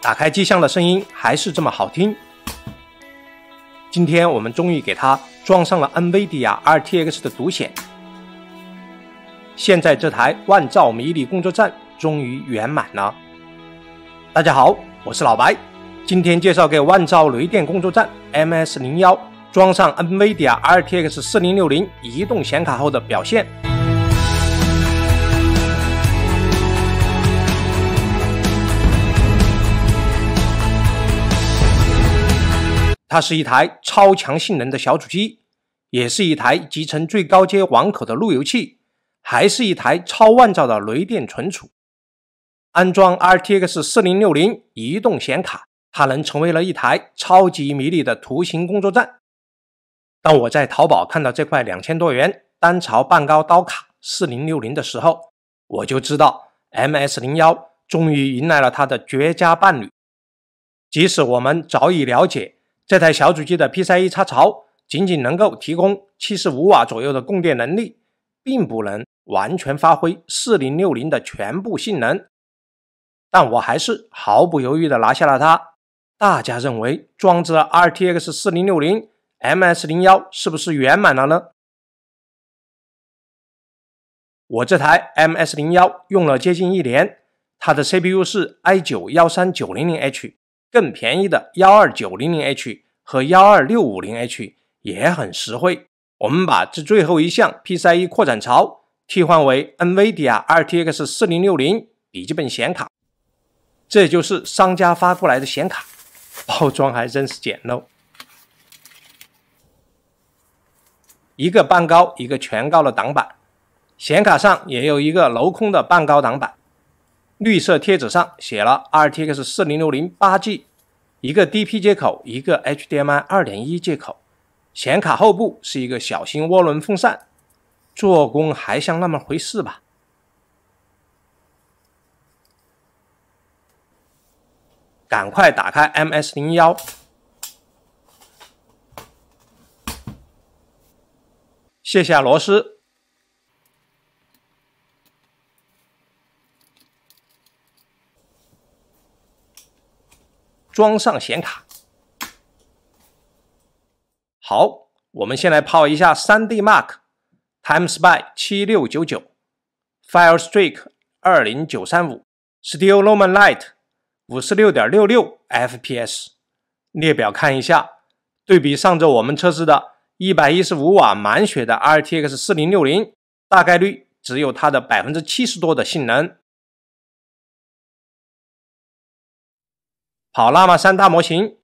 打开机箱的声音还是这么好听。今天我们终于给它装上了 NVIDIA RTX 的独显，现在这台万兆迷你工作站终于圆满了。大家好，我是老白，今天介绍给万兆雷电工作站 MS 零幺装上 NVIDIA RTX 四零六零移动显卡后的表现。它是一台超强性能的小主机，也是一台集成最高阶网口的路由器，还是一台超万兆的雷电存储。安装 RTX 4060移动显卡，它能成为了一台超级迷你的图形工作站。当我在淘宝看到这块两千多元单槽半高刀卡4060的时候，我就知道 MS01 终于迎来了它的绝佳伴侣。即使我们早已了解。这台小主机的 PCI 插槽仅仅能够提供七十五瓦左右的供电能力，并不能完全发挥四零六零的全部性能。但我还是毫不犹豫地拿下了它。大家认为装着 RTX 四零六零 MS 零幺是不是圆满了呢？我这台 MS 零幺用了接近一年，它的 CPU 是 i 九幺三九零零 H。更便宜的幺二九零零 H 和幺二六五零 H 也很实惠。我们把这最后一项 PCIe 扩展槽替换为 NVIDIA RTX 四零六零笔记本显卡。这就是商家发过来的显卡，包装还真是简陋，一个半高一个全高的挡板，显卡上也有一个镂空的半高挡板。绿色贴纸上写了 “RTX 4060 8G”，一个 DP 接口，一个 HDMI 2.1接口。显卡后部是一个小型涡轮风扇，做工还像那么回事吧？赶快打开 MS 零幺，卸下螺丝。装上显卡，好，我们先来跑一下 3D Mark，Time Spy 七六九九，Fire Strike 二零九三五，Steel n o m a n Light 五十六点六六 FPS。列表看一下，对比上周我们测试的115瓦满血的 RTX 四零六零，大概率只有它的百分之七十多的性能。好，那么三大模型，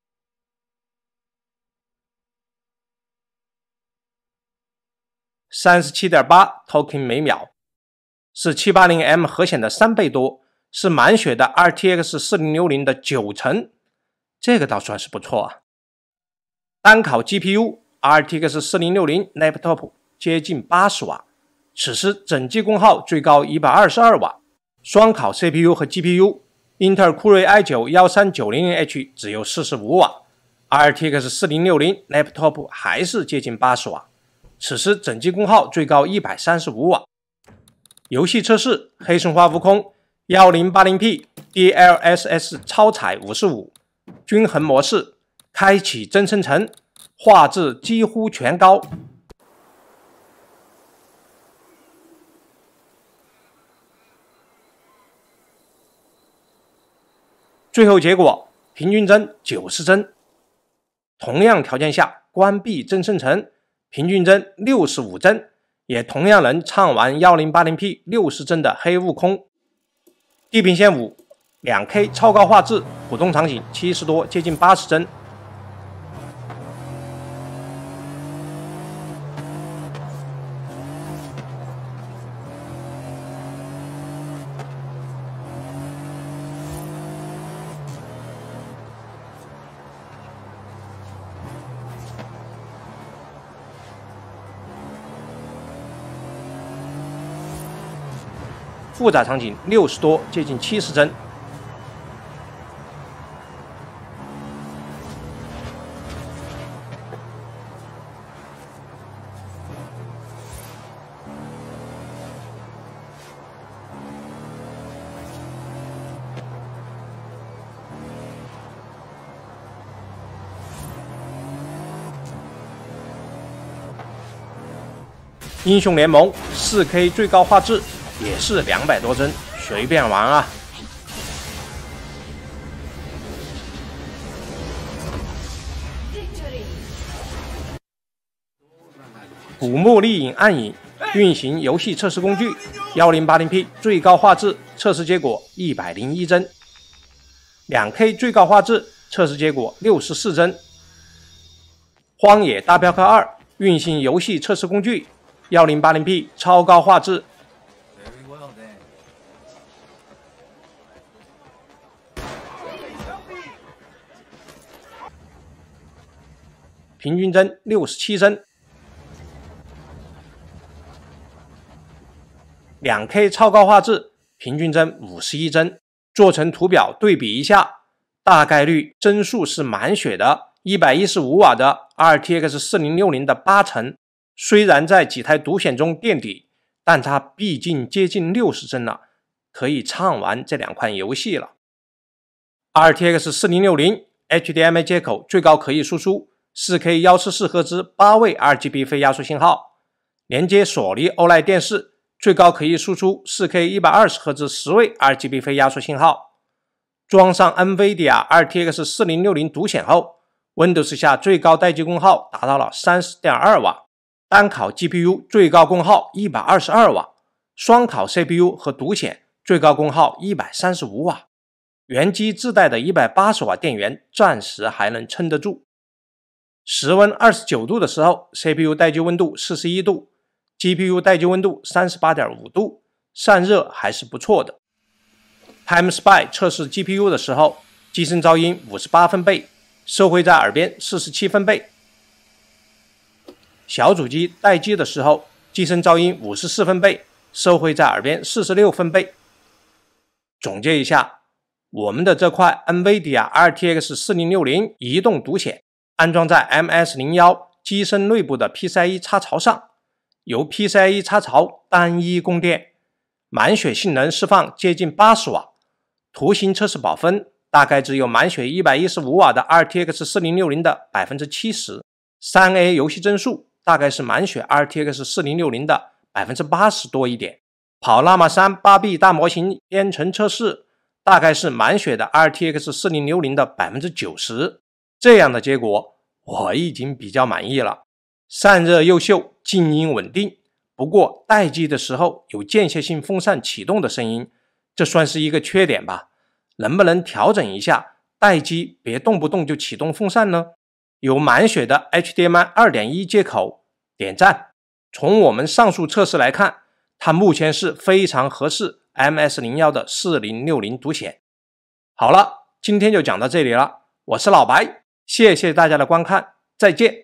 三十七点八 token 每秒，是七八零 m 核显的三倍多，是满血的 RTX 四零六零的九成，这个倒算是不错啊。单考 GPU RTX 四零六零 laptop 接近八十瓦，此时整机功耗最高一百二十二瓦，双考 CPU 和 GPU。英特尔酷睿 i 九幺三九零零 H 只有四十五瓦，RTX 四零六零 Laptop 还是接近八十瓦，此时整机功耗最高一百三十五瓦。游戏测试《黑神话：悟空》幺零八零 P DLSS 超采五十五，均衡模式，开启增生成，画质几乎全高。最后结果，平均帧九十帧。同样条件下关闭帧生成，平均帧六十五帧，也同样能唱完幺零八零 P 六十帧的《黑悟空》。地平线五两 K 超高画质普通场景七十多，接近八十帧。复杂场景六十多，接近七十帧。英雄联盟四 K 最高画质。也是两百多帧，随便玩啊！古墓丽影：暗影运行游戏测试工具，幺零八零 P 最高画质测试结果一百零一帧，两 K 最高画质测试结果六十四帧。荒野大镖客二运行游戏测试工具，幺零八零 P 超高画质。平均帧六十七帧，两 K 超高画质平均帧五十一帧，做成图表对比一下，大概率帧数是满血的。一百一十五瓦的 RTX 四零六零的八成，虽然在几台独显中垫底。但它毕竟接近六十帧了，可以畅玩这两款游戏了。RTX 4060 HDMI 接口最高可以输出 4K 1 4四赫兹八位 RGB 非压缩信号，连接索尼欧莱电视最高可以输出 4K 一百二十赫兹十位 RGB 非压缩信号。装上 NVIDIA RTX 4060独显后，Windows 下最高待机功耗达到了30.2瓦。单烤 GPU 最高功耗一百二十二瓦，双烤 CPU 和独显最高功耗一百三十五瓦，原机自带的一百八十瓦电源暂时还能撑得住。室温二十九度的时候，CPU 待机温度四十一度，GPU 待机温度三十八点五度，散热还是不错的。Time Spy 测试 GPU 的时候，机身噪音五十八分贝，收回在耳边四十七分贝。小主机待机的时候，机身噪音五十四分贝，收会在耳边四十六分贝。总结一下，我们的这块 NVIDIA RTX 4060移动独显，安装在 MS 零幺机身内部的 PCIe 插槽上，由 PCIe 插槽单一供电，满血性能释放接近八十瓦，图形测试保分大概只有满血一百一十五瓦的 RTX 4060的百分之七十，三 A 游戏帧数。大概是满血 RTX 4060的百分之八十多一点，跑拉玛山八 B 大模型编程测试，大概是满血的 RTX 4060的百分之九十，这样的结果我已经比较满意了。散热优秀，静音稳定，不过待机的时候有间歇性风扇启动的声音，这算是一个缺点吧？能不能调整一下待机，别动不动就启动风扇呢？有满血的 HDMI 二点一接口，点赞。从我们上述测试来看，它目前是非常合适 MS 零幺的四零六零独显。好了，今天就讲到这里了。我是老白，谢谢大家的观看，再见。